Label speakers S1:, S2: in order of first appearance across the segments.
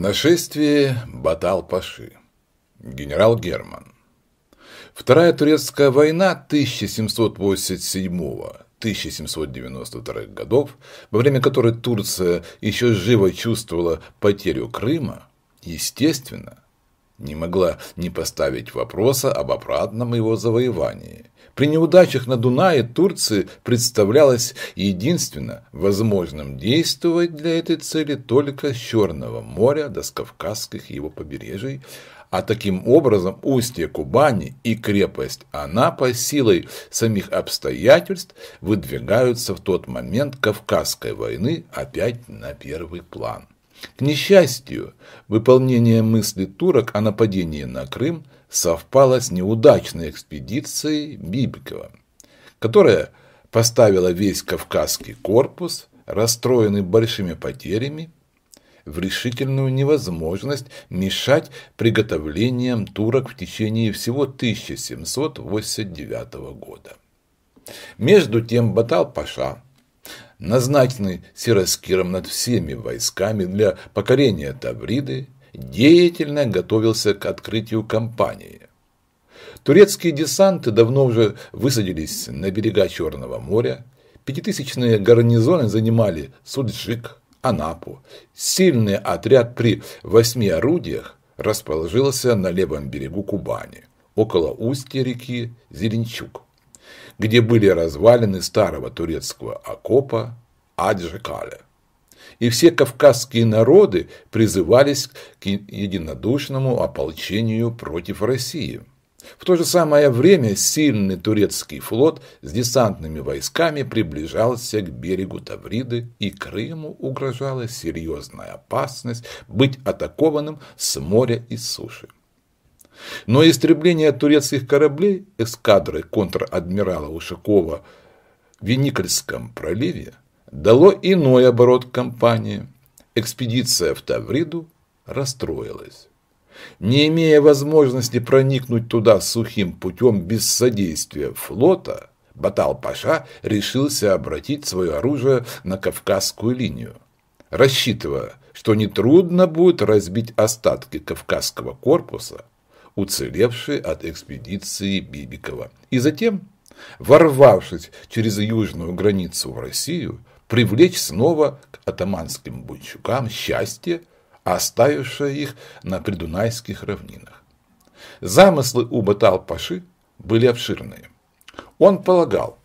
S1: Нашествие Батал-Паши. Генерал Герман. Вторая турецкая война 1787-1792 годов, во время которой Турция еще живо чувствовала потерю Крыма, естественно, не могла не поставить вопроса об обратном его завоевании. При неудачах на Дунае Турции представлялось единственно возможным действовать для этой цели только с Черного моря до Кавказских его побережий, а таким образом устье Кубани и крепость Анапа силой самих обстоятельств выдвигаются в тот момент Кавказской войны опять на первый план. К несчастью, выполнение мысли турок о нападении на Крым совпало с неудачной экспедицией Бибикова, которая поставила весь Кавказский корпус, расстроенный большими потерями, в решительную невозможность мешать приготовлениям турок в течение всего 1789 года. Между тем Батал-Паша назначенный Сираскиром над всеми войсками для покорения Тавриды, деятельно готовился к открытию кампании. Турецкие десанты давно уже высадились на берега Черного моря, пятитысячные гарнизоны занимали Суджик, Анапу. Сильный отряд при восьми орудиях расположился на левом берегу Кубани, около устья реки Зеленчук где были развалины старого турецкого окопа Аджикаля. И все кавказские народы призывались к единодушному ополчению против России. В то же самое время сильный турецкий флот с десантными войсками приближался к берегу Тавриды, и Крыму угрожала серьезная опасность быть атакованным с моря и суши. Но истребление турецких кораблей эскадры контр-адмирала Ушакова в Веникольском проливе дало иной оборот кампании. Экспедиция в Тавриду расстроилась. Не имея возможности проникнуть туда сухим путем без содействия флота, Батал-Паша решился обратить свое оружие на Кавказскую линию, рассчитывая, что нетрудно будет разбить остатки Кавказского корпуса – уцелевшие от экспедиции Бибикова. И затем, ворвавшись через южную границу в Россию, привлечь снова к атаманским бунчукам счастье, оставившее их на придунайских равнинах. Замыслы у Батал-Паши были обширные. Он полагал,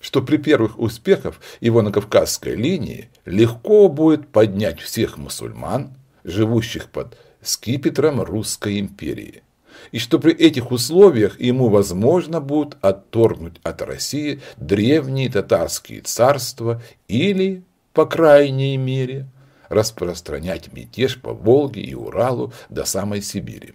S1: что при первых успехах его на Кавказской линии легко будет поднять всех мусульман, живущих под скипетром Русской империи, и что при этих условиях ему возможно будет отторгнуть от России древние татарские царства или, по крайней мере, распространять мятеж по Волге и Уралу до самой Сибири.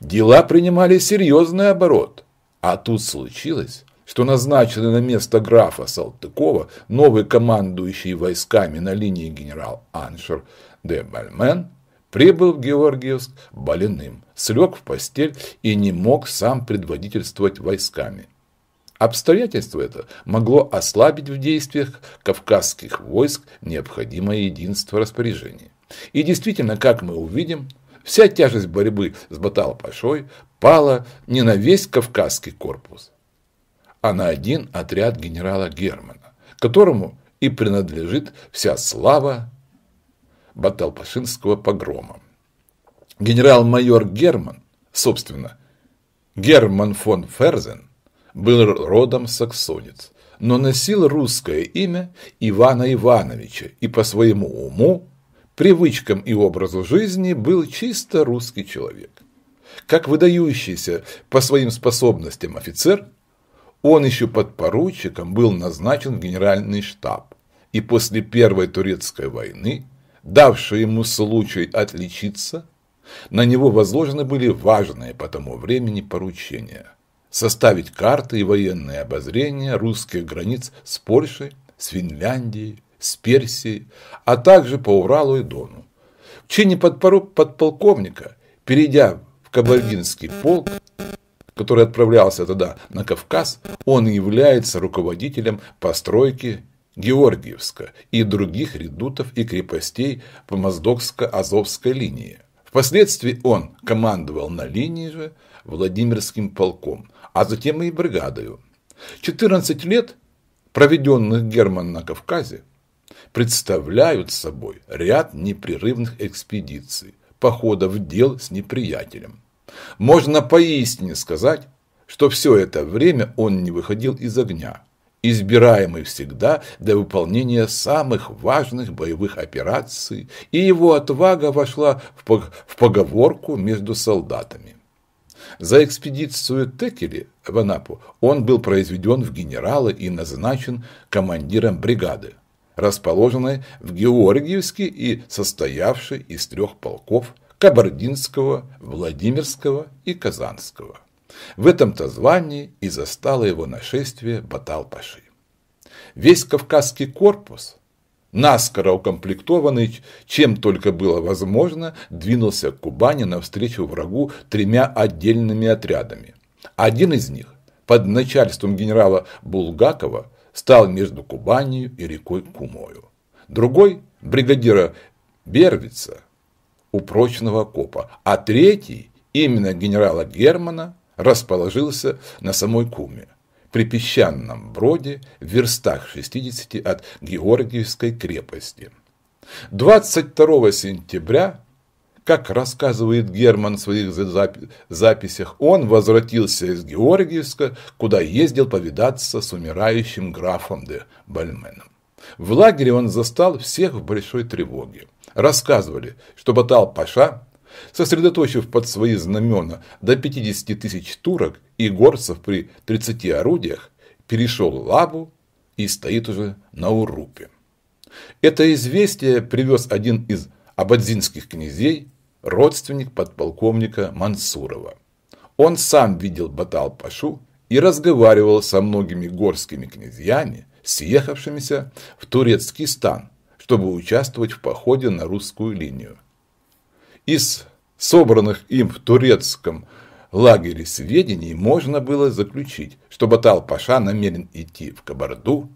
S1: Дела принимали серьезный оборот, а тут случилось, что назначенный на место графа Салтыкова новый командующий войсками на линии генерал Аншер де Бальмен – Прибыл в Георгиевск больным, слег в постель и не мог сам предводительствовать войсками. Обстоятельство это могло ослабить в действиях кавказских войск необходимое единство распоряжений. И действительно, как мы увидим, вся тяжесть борьбы с Батал-Пашой пала не на весь кавказский корпус, а на один отряд генерала Германа, которому и принадлежит вся слава Баталпашинского погрома. Генерал-майор Герман, собственно, Герман фон Ферзен, был родом саксонец, но носил русское имя Ивана Ивановича и по своему уму, привычкам и образу жизни был чисто русский человек. Как выдающийся по своим способностям офицер, он еще под поручиком был назначен в генеральный штаб, и после Первой турецкой войны – давший ему случай отличиться, на него возложены были важные по тому времени поручения – составить карты и военные обозрения русских границ с Польшей, с Финляндией, с Персией, а также по Уралу и Дону. В чине подполковника, перейдя в Кабардинский полк, который отправлялся тогда на Кавказ, он является руководителем постройки Георгиевска и других редутов и крепостей по Моздокско-Азовской линии. Впоследствии он командовал на линии же Владимирским полком, а затем и бригадою. 14 лет, проведенных Герман на Кавказе, представляют собой ряд непрерывных экспедиций, походов дел с неприятелем. Можно поистине сказать, что все это время он не выходил из огня – избираемый всегда для выполнения самых важных боевых операций, и его отвага вошла в, поговорку между солдатами. За экспедицию Текели в Анапу он был произведен в генералы и назначен командиром бригады, расположенной в Георгиевске и состоявшей из трех полков Кабардинского, Владимирского и Казанского. В этом-то звании и застало его нашествие Батал-Паши. Весь Кавказский корпус, наскоро укомплектованный, чем только было возможно, двинулся к Кубани навстречу врагу тремя отдельными отрядами. Один из них, под начальством генерала Булгакова, стал между Кубанью и рекой Кумою. Другой, бригадира Бервица, у прочного окопа, а третий, именно генерала Германа, расположился на самой Куме, при песчаном броде в верстах 60 от Георгиевской крепости. 22 сентября, как рассказывает Герман в своих записях, он возвратился из Георгиевска, куда ездил повидаться с умирающим графом де Бальменом. В лагере он застал всех в большой тревоге. Рассказывали, что Батал Паша Сосредоточив под свои знамена до 50 тысяч турок и горцев при 30 орудиях, перешел Лабу и стоит уже на Урупе. Это известие привез один из абадзинских князей, родственник подполковника Мансурова. Он сам видел Батал-Пашу и разговаривал со многими горскими князьями, съехавшимися в турецкий стан, чтобы участвовать в походе на русскую линию. Из собранных им в турецком лагере сведений можно было заключить, что Батал-Паша намерен идти в Кабарду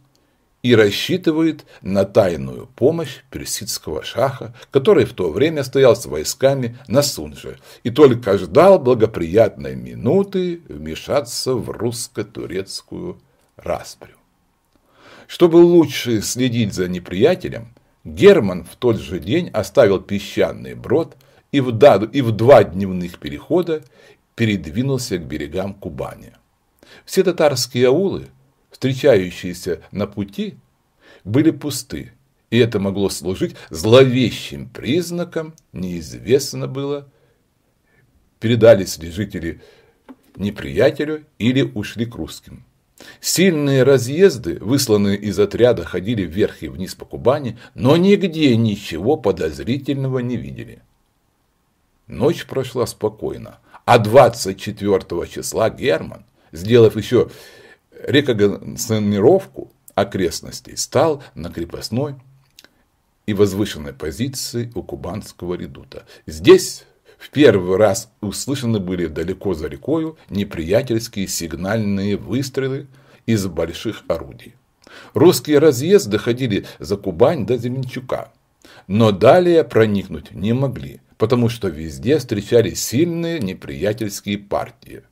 S1: и рассчитывает на тайную помощь персидского шаха, который в то время стоял с войсками на Сунже и только ждал благоприятной минуты вмешаться в русско-турецкую распрю. Чтобы лучше следить за неприятелем, Герман в тот же день оставил песчаный брод и в, да, и в два дневных перехода передвинулся к берегам Кубани. Все татарские аулы, встречающиеся на пути, были пусты, и это могло служить зловещим признаком, неизвестно было, передались ли жители неприятелю или ушли к русским. Сильные разъезды, высланные из отряда, ходили вверх и вниз по Кубани, но нигде ничего подозрительного не видели. Ночь прошла спокойно, а 24 числа Герман, сделав еще рекогносцировку окрестностей, стал на крепостной и возвышенной позиции у Кубанского редута. Здесь в первый раз услышаны были далеко за рекою неприятельские сигнальные выстрелы из больших орудий. Русские разъезды ходили за Кубань до Зеленчука, но далее проникнуть не могли, потому что везде встречались сильные неприятельские партии.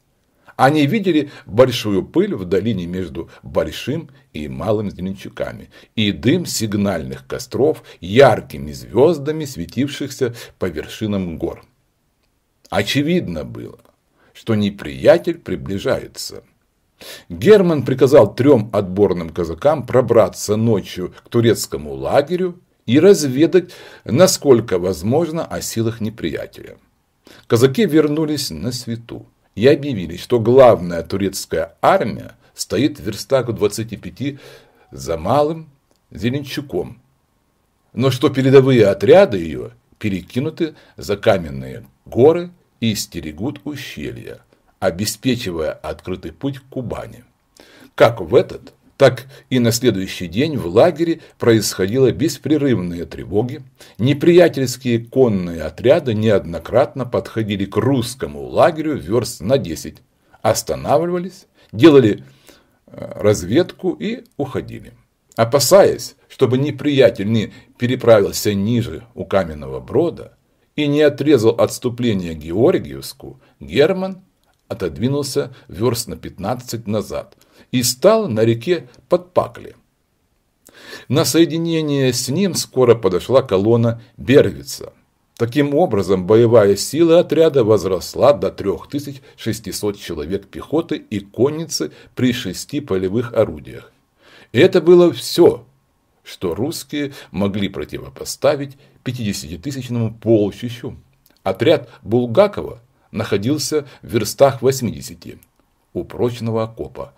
S1: Они видели большую пыль в долине между Большим и Малым Зеленчуками и дым сигнальных костров яркими звездами, светившихся по вершинам гор. Очевидно было, что неприятель приближается. Герман приказал трем отборным казакам пробраться ночью к турецкому лагерю и разведать, насколько возможно, о силах неприятеля. Казаки вернулись на свету и объявили, что главная турецкая армия стоит в верстаку 25 за малым Зеленчуком, но что передовые отряды ее перекинуты за каменные горы и стерегут ущелья, обеспечивая открытый путь к Кубани, как в этот так и на следующий день в лагере происходило беспрерывные тревоги, неприятельские конные отряды неоднократно подходили к русскому лагерю верст на 10, останавливались, делали э, разведку и уходили. Опасаясь, чтобы неприятель не переправился ниже у каменного брода и не отрезал отступление Георгиевску, Герман отодвинулся верст на 15 назад – и стал на реке под Пакли. На соединение с ним скоро подошла колонна Бервица. Таким образом, боевая сила отряда возросла до 3600 человек пехоты и конницы при шести полевых орудиях. И это было все, что русские могли противопоставить 50-тысячному полчищу. Отряд Булгакова находился в верстах 80 у прочного окопа,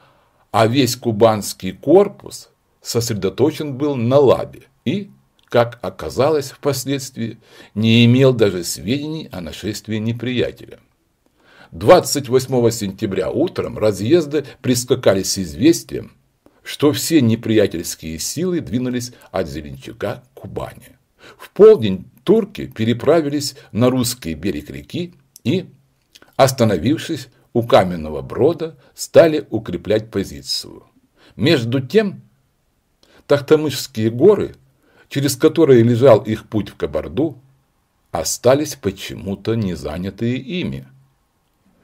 S1: а весь кубанский корпус сосредоточен был на Лабе и, как оказалось впоследствии, не имел даже сведений о нашествии неприятеля. 28 сентября утром разъезды прискакали с известием, что все неприятельские силы двинулись от Зеленчука к Кубани. В полдень турки переправились на русский берег реки и, остановившись, у Каменного Брода стали укреплять позицию. Между тем, Тахтамышские горы, через которые лежал их путь в Кабарду, остались почему-то не занятые ими.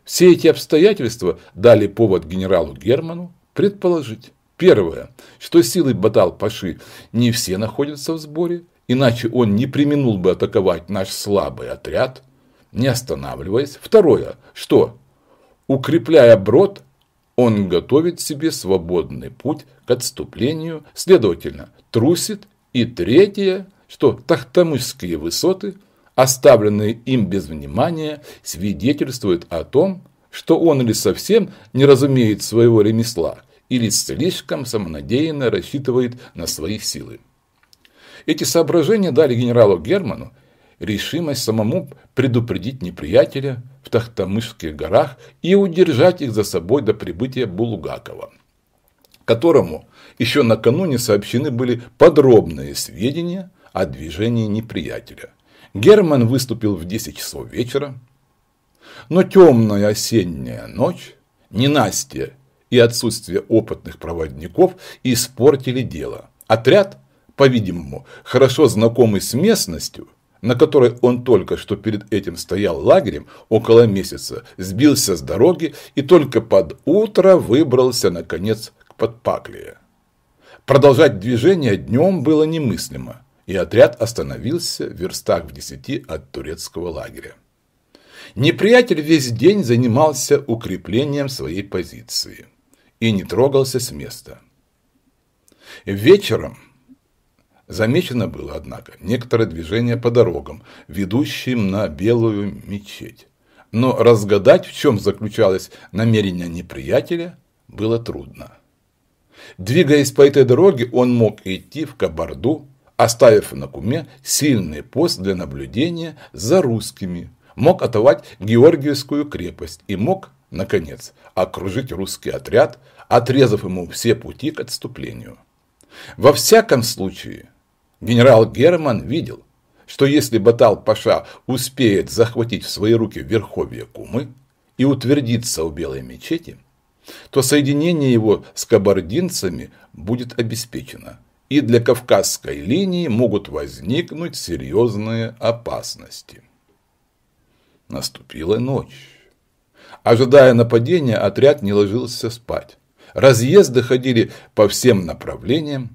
S1: Все эти обстоятельства дали повод генералу Герману предположить. Первое, что силы Батал-Паши не все находятся в сборе, иначе он не применул бы атаковать наш слабый отряд, не останавливаясь. Второе, что Укрепляя брод, он готовит себе свободный путь к отступлению, следовательно, трусит. И третье, что тахтамышские высоты, оставленные им без внимания, свидетельствуют о том, что он или совсем не разумеет своего ремесла, или слишком самонадеянно рассчитывает на свои силы. Эти соображения дали генералу Герману решимость самому предупредить неприятеля в Тахтамышских горах и удержать их за собой до прибытия Булугакова, которому еще накануне сообщены были подробные сведения о движении неприятеля. Герман выступил в 10 часов вечера, но темная осенняя ночь, ненастье и отсутствие опытных проводников испортили дело. Отряд, по-видимому, хорошо знакомый с местностью – на которой он только что перед этим стоял лагерем около месяца, сбился с дороги и только под утро выбрался, наконец, к подпаклее. Продолжать движение днем было немыслимо, и отряд остановился в верстах в десяти от турецкого лагеря. Неприятель весь день занимался укреплением своей позиции и не трогался с места. Вечером Замечено было, однако, некоторое движение по дорогам, ведущим на Белую мечеть. Но разгадать, в чем заключалось намерение неприятеля, было трудно. Двигаясь по этой дороге, он мог идти в Кабарду, оставив на куме сильный пост для наблюдения за русскими, мог атовать Георгиевскую крепость и мог, наконец, окружить русский отряд, отрезав ему все пути к отступлению. Во всяком случае, Генерал Герман видел, что если Батал-Паша успеет захватить в свои руки верховье Кумы и утвердиться у Белой мечети, то соединение его с кабардинцами будет обеспечено, и для Кавказской линии могут возникнуть серьезные опасности. Наступила ночь. Ожидая нападения, отряд не ложился спать. Разъезды ходили по всем направлениям,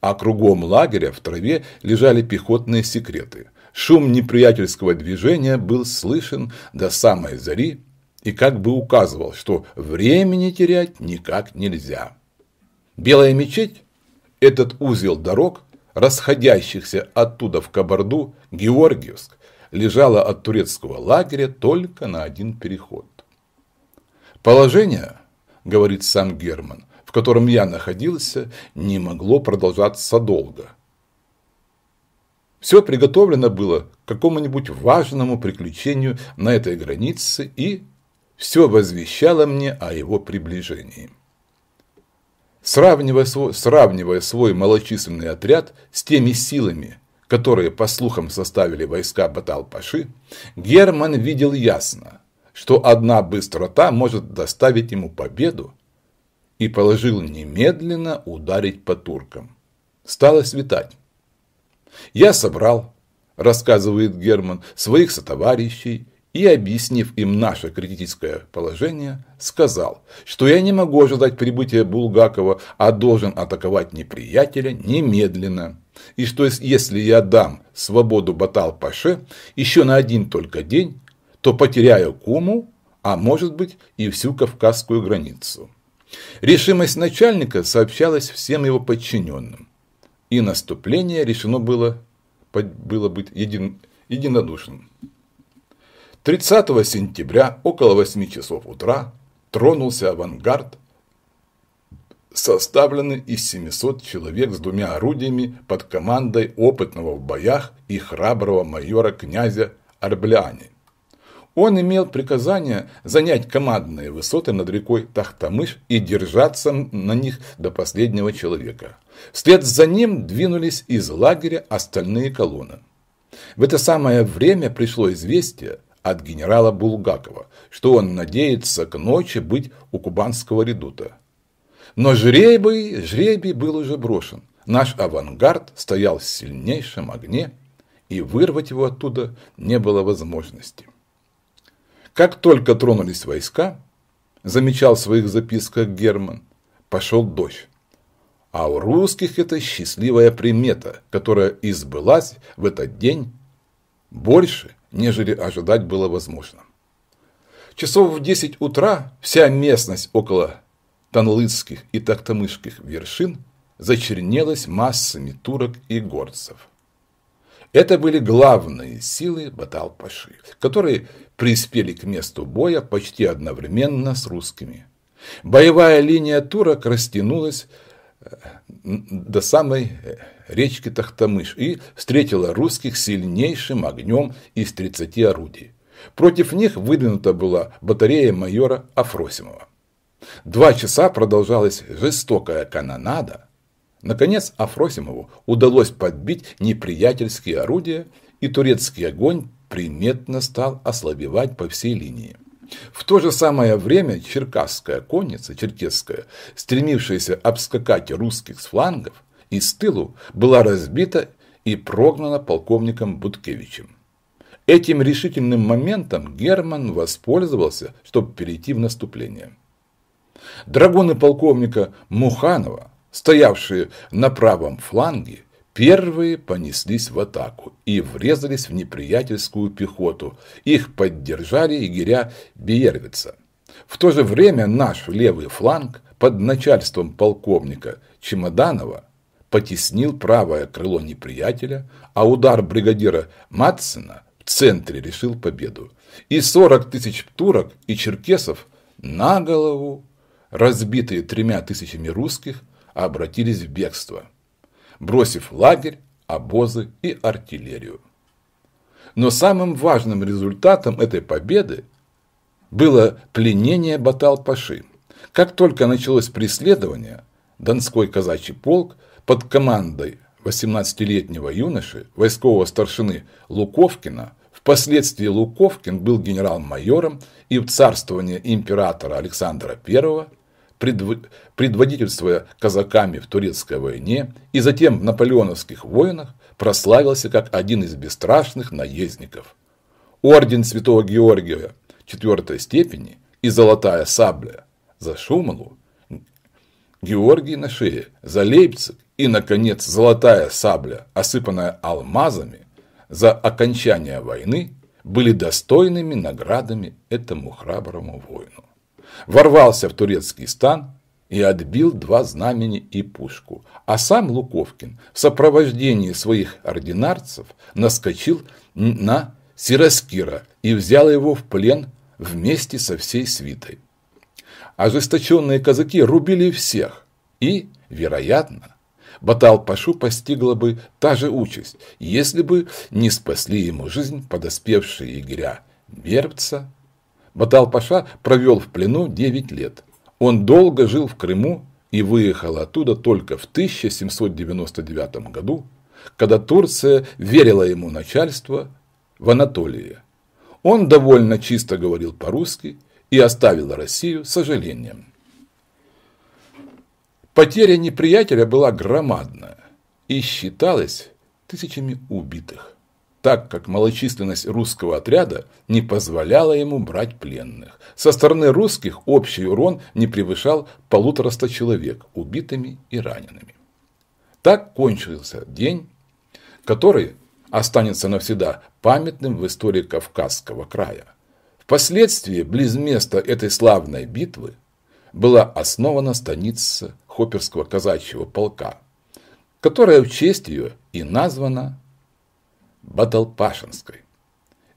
S1: а кругом лагеря в траве лежали пехотные секреты. Шум неприятельского движения был слышен до самой зари и как бы указывал, что времени терять никак нельзя. Белая мечеть, этот узел дорог, расходящихся оттуда в Кабарду, Георгиевск, лежала от турецкого лагеря только на один переход. Положение, говорит сам Герман, в котором я находился, не могло продолжаться долго. Все приготовлено было к какому-нибудь важному приключению на этой границе, и все возвещало мне о его приближении. Сравнивая свой, сравнивая свой малочисленный отряд с теми силами, которые, по слухам, составили войска Батал-Паши, Герман видел ясно, что одна быстрота может доставить ему победу, и положил немедленно ударить по туркам. Стало светать. «Я собрал», – рассказывает Герман, – «своих сотоварищей и, объяснив им наше критическое положение, сказал, что я не могу ожидать прибытия Булгакова, а должен атаковать неприятеля немедленно, и что если я дам свободу Батал-Паше еще на один только день, то потеряю Куму, а может быть и всю Кавказскую границу. Решимость начальника сообщалась всем его подчиненным, и наступление решено было, было быть един, единодушным. 30 сентября около 8 часов утра тронулся авангард, составленный из 700 человек с двумя орудиями под командой опытного в боях и храброго майора князя Арбляни. Он имел приказание занять командные высоты над рекой Тахтамыш и держаться на них до последнего человека. Вслед за ним двинулись из лагеря остальные колонны. В это самое время пришло известие от генерала Булгакова, что он надеется к ночи быть у кубанского редута. Но жребий, жребий был уже брошен. Наш авангард стоял в сильнейшем огне, и вырвать его оттуда не было возможности. Как только тронулись войска, замечал в своих записках Герман, пошел дождь. А у русских это счастливая примета, которая избылась в этот день больше, нежели ожидать было возможно. Часов в 10 утра вся местность около Танлыцких и Тактамышских вершин зачернелась массами турок и горцев. Это были главные силы Батал-Паши, которые приспели к месту боя почти одновременно с русскими. Боевая линия турок растянулась э, до самой э, речки Тахтамыш и встретила русских сильнейшим огнем из 30 орудий. Против них выдвинута была батарея майора Афросимова. Два часа продолжалась жестокая канонада – Наконец Афросимову удалось подбить неприятельские орудия, и турецкий огонь приметно стал ослабевать по всей линии. В то же самое время черкасская конница, черкесская, стремившаяся обскакать русских с флангов и с тылу, была разбита и прогнана полковником Буткевичем. Этим решительным моментом Герман воспользовался, чтобы перейти в наступление. Драгоны полковника Муханова стоявшие на правом фланге, первые понеслись в атаку и врезались в неприятельскую пехоту. Их поддержали егеря Биервица. В то же время наш левый фланг под начальством полковника Чемоданова потеснил правое крыло неприятеля, а удар бригадира Матсена в центре решил победу. И 40 тысяч турок и черкесов на голову, разбитые тремя тысячами русских, обратились в бегство, бросив лагерь, обозы и артиллерию. Но самым важным результатом этой победы было пленение Батал-Паши. Как только началось преследование, Донской казачий полк под командой 18-летнего юноши, войскового старшины Луковкина, впоследствии Луковкин был генерал-майором и в царствование императора Александра I предв... предводительствуя казаками в турецкой войне и затем в наполеоновских войнах, прославился как один из бесстрашных наездников. Орден Святого Георгия четвертой степени и золотая сабля за Шумалу, Георгий на шее, за Лейпциг и, наконец, золотая сабля, осыпанная алмазами, за окончание войны были достойными наградами этому храброму воину ворвался в турецкий стан и отбил два знамени и пушку, а сам Луковкин в сопровождении своих ординарцев наскочил на Сираскира и взял его в плен вместе со всей свитой. Ожесточенные казаки рубили всех, и, вероятно, Батал-Пашу постигла бы та же участь, если бы не спасли ему жизнь подоспевшие егеря Мервца Батал-паша провел в плену 9 лет. Он долго жил в Крыму и выехал оттуда только в 1799 году, когда Турция верила ему начальство в Анатолии. Он довольно чисто говорил по-русски и оставил Россию с сожалением. Потеря неприятеля была громадная и считалась тысячами убитых так как малочисленность русского отряда не позволяла ему брать пленных. Со стороны русских общий урон не превышал полутораста человек убитыми и ранеными. Так кончился день, который останется навсегда памятным в истории Кавказского края. Впоследствии, близ места этой славной битвы, была основана станица Хоперского казачьего полка, которая в честь ее и названа Баталпашинской.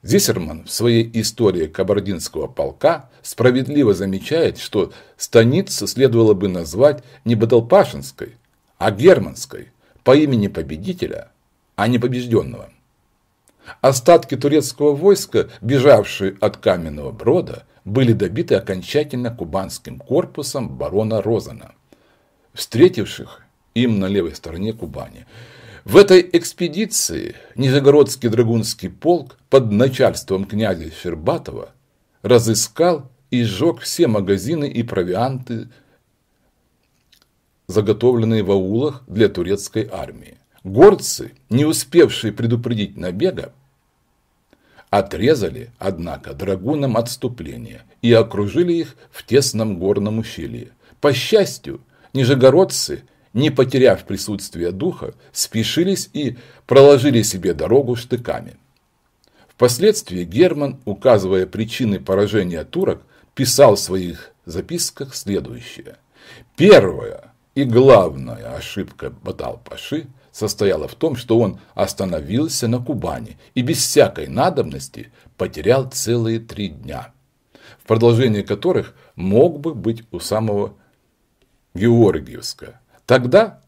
S1: Зисерман в своей истории кабардинского полка справедливо замечает, что станицу следовало бы назвать не Баталпашинской, а Германской по имени победителя, а не побежденного. Остатки турецкого войска, бежавшие от каменного брода, были добиты окончательно кубанским корпусом барона Розана, встретивших им на левой стороне Кубани – в этой экспедиции Нижегородский драгунский полк под начальством князя Щербатова разыскал и сжег все магазины и провианты, заготовленные в аулах для турецкой армии. Горцы, не успевшие предупредить набега, отрезали, однако, драгунам отступление и окружили их в тесном горном ущелье. По счастью, нижегородцы – не потеряв присутствие духа, спешились и проложили себе дорогу штыками. Впоследствии Герман, указывая причины поражения турок, писал в своих записках следующее. первая и главная ошибка Батал-Паши состояла в том, что он остановился на Кубани и без всякой надобности потерял целые три дня, в продолжении которых мог бы быть у самого Георгиевска, Тогда,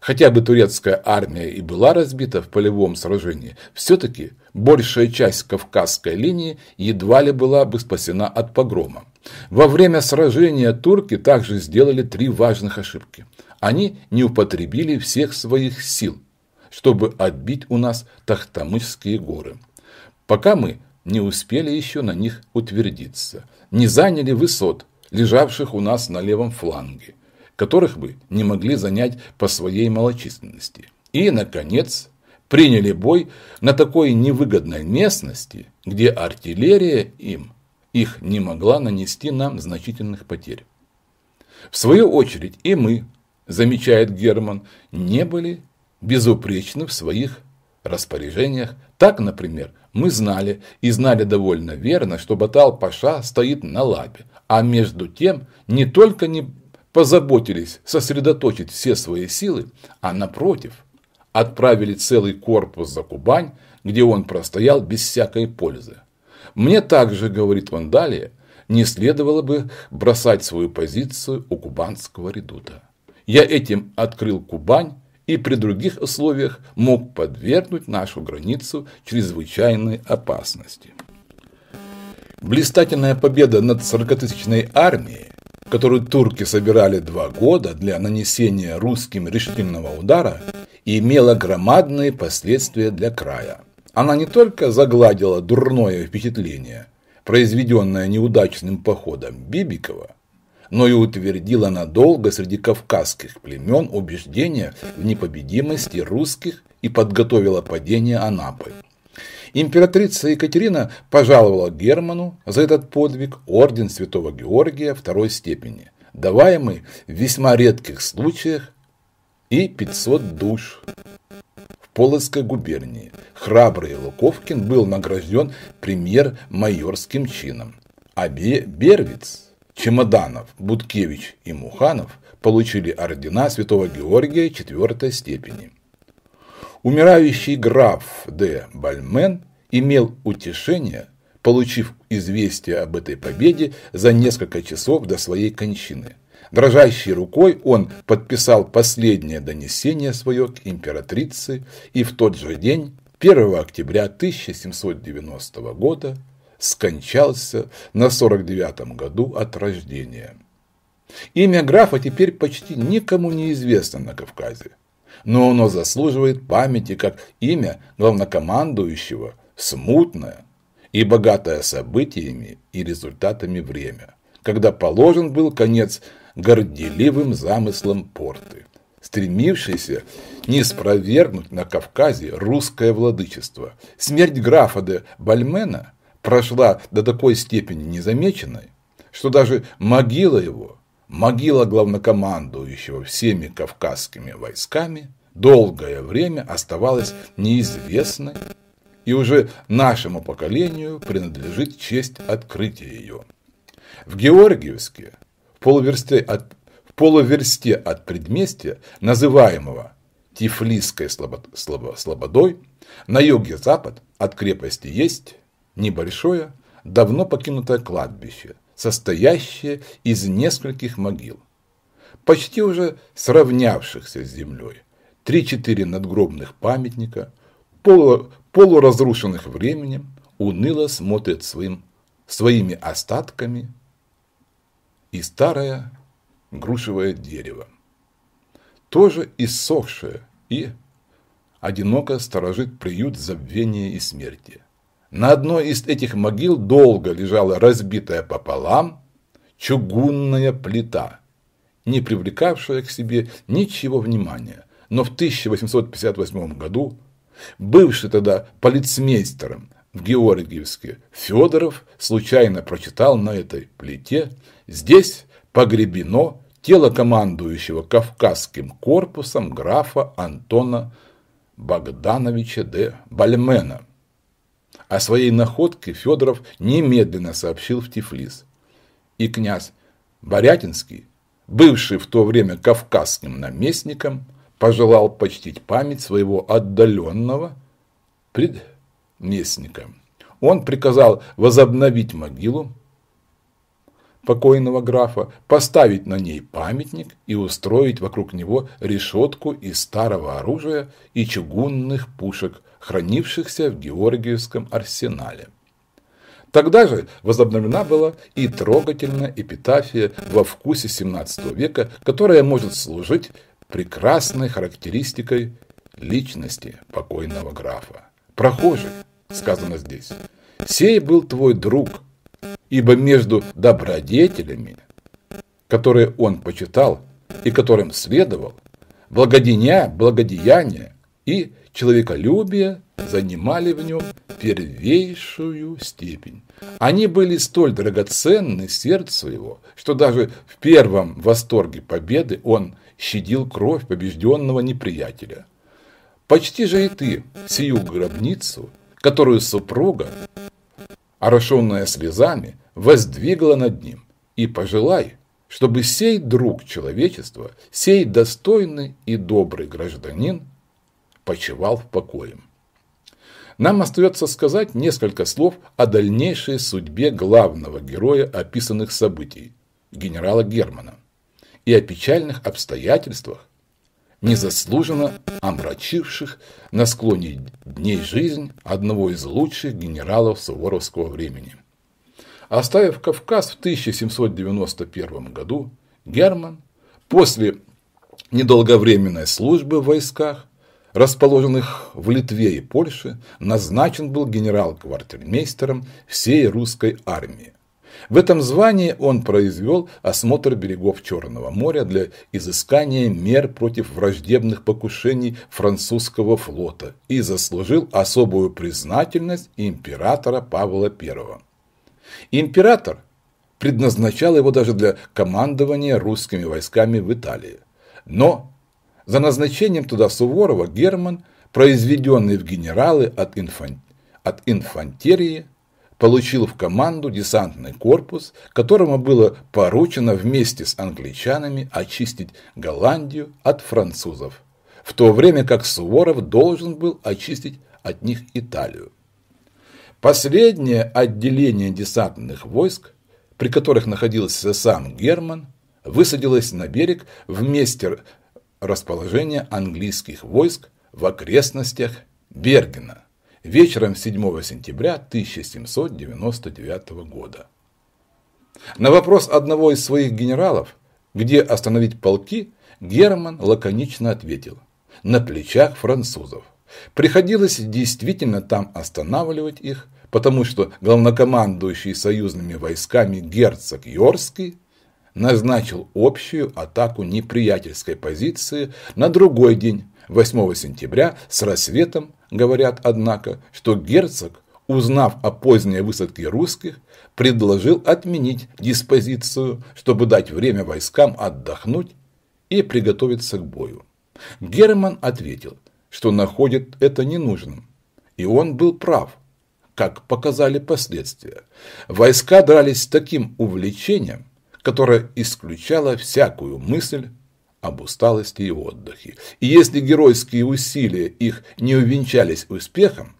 S1: хотя бы турецкая армия и была разбита в полевом сражении, все-таки большая часть Кавказской линии едва ли была бы спасена от погрома. Во время сражения турки также сделали три важных ошибки. Они не употребили всех своих сил, чтобы отбить у нас Тахтамышские горы. Пока мы не успели еще на них утвердиться, не заняли высот, лежавших у нас на левом фланге которых бы не могли занять по своей малочисленности. И, наконец, приняли бой на такой невыгодной местности, где артиллерия им их не могла нанести нам значительных потерь. В свою очередь и мы, замечает Герман, не были безупречны в своих распоряжениях. Так, например, мы знали, и знали довольно верно, что Батал-Паша стоит на лапе, а между тем не только не позаботились сосредоточить все свои силы, а напротив, отправили целый корпус за Кубань, где он простоял без всякой пользы. Мне также, говорит он далее, не следовало бы бросать свою позицию у кубанского редута. Я этим открыл Кубань и при других условиях мог подвергнуть нашу границу чрезвычайной опасности. Блистательная победа над 40-тысячной армией которую турки собирали два года для нанесения русским решительного удара, имела громадные последствия для края. Она не только загладила дурное впечатление, произведенное неудачным походом Бибикова, но и утвердила надолго среди кавказских племен убеждение в непобедимости русских и подготовила падение Анапы. Императрица Екатерина пожаловала Герману за этот подвиг орден Святого Георгия второй степени, даваемый в весьма редких случаях и 500 душ в Полоцкой губернии. Храбрый Луковкин был награжден премьер-майорским чином, а Бервиц, Чемоданов, Будкевич и Муханов получили ордена Святого Георгия четвертой степени – Умирающий граф де Бальмен имел утешение, получив известие об этой победе за несколько часов до своей кончины. Дрожащей рукой он подписал последнее донесение свое к императрице и в тот же день, 1 октября 1790 года, скончался на 49-м году от рождения. Имя графа теперь почти никому не известно на Кавказе но оно заслуживает памяти как имя главнокомандующего, смутное и богатое событиями и результатами время, когда положен был конец горделивым замыслам порты, стремившийся не спровергнуть на Кавказе русское владычество. Смерть графа де Бальмена прошла до такой степени незамеченной, что даже могила его – Могила главнокомандующего всеми кавказскими войсками долгое время оставалась неизвестной, и уже нашему поколению принадлежит честь открытия ее. В Георгиевске, в полуверсте от, в полуверсте от предместья, называемого Тифлисской слобод, слобо, слободой, на юге запад от крепости есть небольшое, давно покинутое кладбище – состоящее из нескольких могил, почти уже сравнявшихся с землей. Три-четыре надгробных памятника, полуразрушенных временем, уныло смотрят своим, своими остатками и старое грушевое дерево, тоже иссохшее и одиноко сторожит приют забвения и смерти. На одной из этих могил долго лежала разбитая пополам чугунная плита, не привлекавшая к себе ничего внимания. Но в 1858 году бывший тогда полицмейстером в Георгиевске Федоров случайно прочитал на этой плите «Здесь погребено тело командующего Кавказским корпусом графа Антона Богдановича де Бальмена». О а своей находке Федоров немедленно сообщил в Тифлис. И князь Борятинский, бывший в то время кавказским наместником, пожелал почтить память своего отдаленного предместника. Он приказал возобновить могилу покойного графа, поставить на ней памятник и устроить вокруг него решетку из старого оружия и чугунных пушек хранившихся в Георгиевском арсенале. Тогда же возобновлена была и трогательная эпитафия во вкусе XVII века, которая может служить прекрасной характеристикой личности покойного графа. «Прохожий», сказано здесь, — «сей был твой друг, ибо между добродетелями, которые он почитал и которым следовал, благоденя, благодеяние и человеколюбия занимали в нем первейшую степень. Они были столь драгоценны сердцу его, что даже в первом восторге победы он щадил кровь побежденного неприятеля. Почти же и ты сию гробницу, которую супруга, орошенная слезами, воздвигла над ним, и пожелай, чтобы сей друг человечества, сей достойный и добрый гражданин почивал в покое. Нам остается сказать несколько слов о дальнейшей судьбе главного героя описанных событий, генерала Германа, и о печальных обстоятельствах, незаслуженно омрачивших на склоне дней жизнь одного из лучших генералов суворовского времени. Оставив Кавказ в 1791 году, Герман после недолговременной службы в войсках расположенных в Литве и Польше, назначен был генерал-квартирмейстером всей русской армии. В этом звании он произвел осмотр берегов Черного моря для изыскания мер против враждебных покушений французского флота и заслужил особую признательность императора Павла I. Император предназначал его даже для командования русскими войсками в Италии, но за назначением туда Суворова Герман, произведенный в генералы от, инфан... от инфантерии, получил в команду десантный корпус, которому было поручено вместе с англичанами очистить Голландию от французов, в то время как Суворов должен был очистить от них Италию. Последнее отделение десантных войск, при которых находился сам Герман, высадилось на берег вместе расположение английских войск в окрестностях Бергена вечером 7 сентября 1799 года. На вопрос одного из своих генералов, где остановить полки, Герман лаконично ответил – на плечах французов. Приходилось действительно там останавливать их, потому что главнокомандующий союзными войсками герцог Йорский – назначил общую атаку неприятельской позиции на другой день, 8 сентября, с рассветом, говорят, однако, что герцог, узнав о поздней высадке русских, предложил отменить диспозицию, чтобы дать время войскам отдохнуть и приготовиться к бою. Герман ответил, что находит это ненужным, и он был прав, как показали последствия. Войска дрались с таким увлечением, которая исключала всякую мысль об усталости и отдыхе. И если геройские усилия их не увенчались успехом,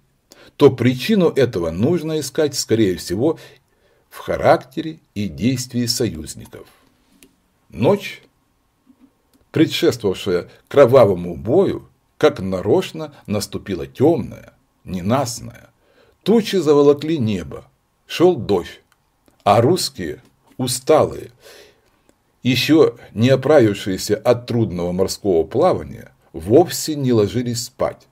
S1: то причину этого нужно искать, скорее всего, в характере и действии союзников. Ночь, предшествовавшая кровавому бою, как нарочно наступила темная, ненастная. Тучи заволокли небо, шел дождь, а русские – усталые, еще не оправившиеся от трудного морского плавания, вовсе не ложились спать,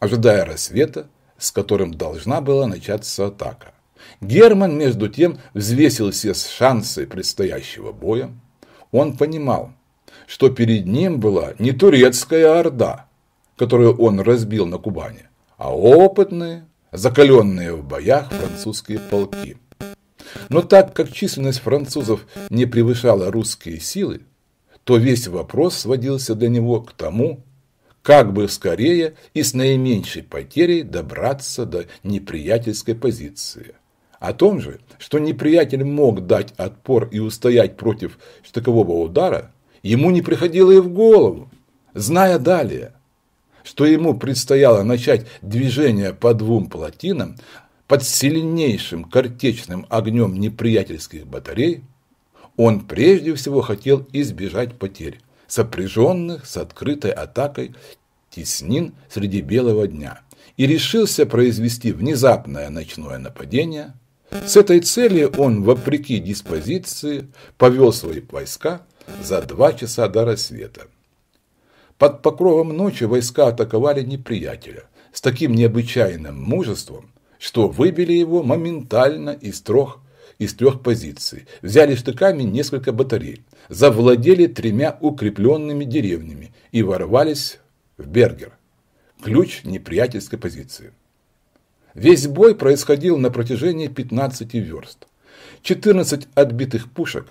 S1: ожидая рассвета, с которым должна была начаться атака. Герман, между тем, взвесил все шансы предстоящего боя. Он понимал, что перед ним была не турецкая орда, которую он разбил на Кубани, а опытные, закаленные в боях французские полки – но так как численность французов не превышала русские силы, то весь вопрос сводился для него к тому, как бы скорее и с наименьшей потерей добраться до неприятельской позиции. О том же, что неприятель мог дать отпор и устоять против штыкового удара, ему не приходило и в голову, зная далее, что ему предстояло начать движение по двум плотинам, под сильнейшим картечным огнем неприятельских батарей, он прежде всего хотел избежать потерь, сопряженных с открытой атакой теснин среди белого дня, и решился произвести внезапное ночное нападение. С этой целью он, вопреки диспозиции, повел свои войска за два часа до рассвета. Под покровом ночи войска атаковали неприятеля с таким необычайным мужеством, что выбили его моментально из трех, из трех позиций, взяли штыками несколько батарей, завладели тремя укрепленными деревнями и ворвались в Бергер, ключ неприятельской позиции. Весь бой происходил на протяжении 15 верст. 14 отбитых пушек,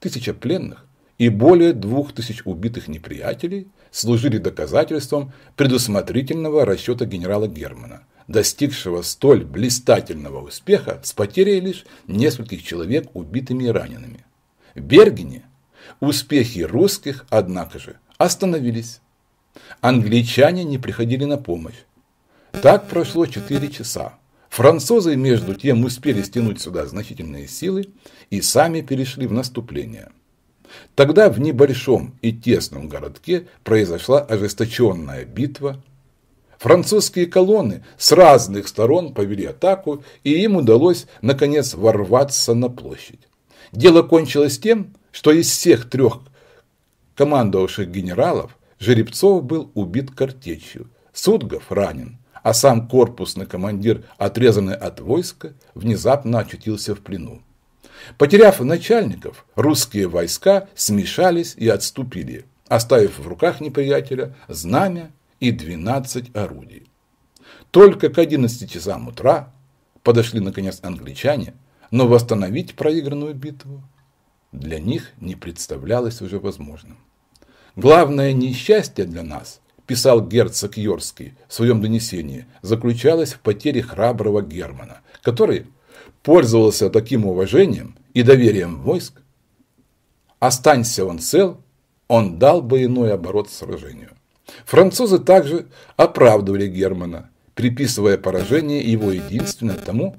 S1: 1000 пленных и более 2000 убитых неприятелей служили доказательством предусмотрительного расчета генерала Германа – достигшего столь блистательного успеха с потерей лишь нескольких человек убитыми и ранеными. В Бергене успехи русских, однако же, остановились. Англичане не приходили на помощь. Так прошло 4 часа. Французы, между тем, успели стянуть сюда значительные силы и сами перешли в наступление. Тогда в небольшом и тесном городке произошла ожесточенная битва Французские колонны с разных сторон повели атаку, и им удалось, наконец, ворваться на площадь. Дело кончилось тем, что из всех трех командовавших генералов Жеребцов был убит картечью, Судгов ранен, а сам корпусный командир, отрезанный от войска, внезапно очутился в плену. Потеряв начальников, русские войска смешались и отступили, оставив в руках неприятеля знамя и 12 орудий. Только к 11 часам утра подошли, наконец, англичане, но восстановить проигранную битву для них не представлялось уже возможным. Главное несчастье для нас, писал герцог Йорский в своем донесении, заключалось в потере храброго Германа, который пользовался таким уважением и доверием войск. Останься он цел, он дал бы иной оборот сражению. Французы также оправдывали Германа, приписывая поражение его единственно тому,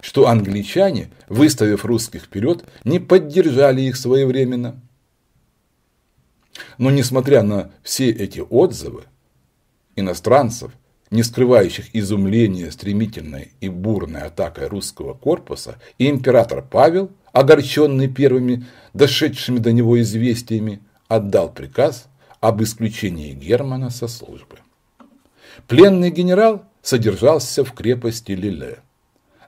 S1: что англичане, выставив русских вперед, не поддержали их своевременно. Но несмотря на все эти отзывы, иностранцев, не скрывающих изумления стремительной и бурной атакой русского корпуса, и император Павел, огорченный первыми дошедшими до него известиями, отдал приказ – об исключении Германа со службы. Пленный генерал содержался в крепости Лиле.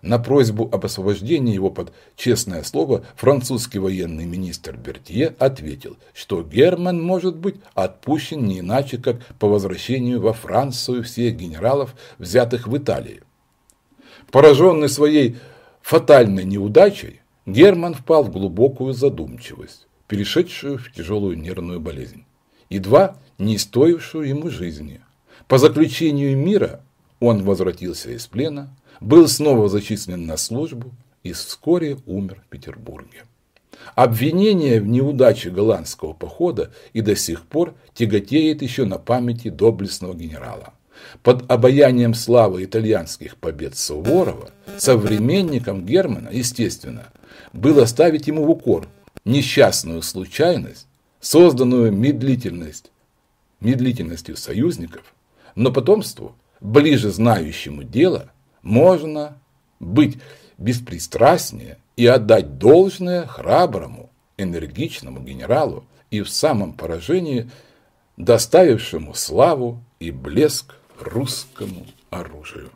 S1: На просьбу об освобождении его под честное слово французский военный министр Бертье ответил, что Герман может быть отпущен не иначе, как по возвращению во Францию всех генералов, взятых в Италии. Пораженный своей фатальной неудачей, Герман впал в глубокую задумчивость, перешедшую в тяжелую нервную болезнь едва не стоившую ему жизни. По заключению мира он возвратился из плена, был снова зачислен на службу и вскоре умер в Петербурге. Обвинение в неудаче голландского похода и до сих пор тяготеет еще на памяти доблестного генерала. Под обаянием славы итальянских побед Суворова, современникам Германа, естественно, было ставить ему в укор несчастную случайность созданную медлительность, медлительностью союзников, но потомству, ближе знающему дело, можно быть беспристрастнее и отдать должное храброму, энергичному генералу и в самом поражении доставившему славу и блеск русскому оружию.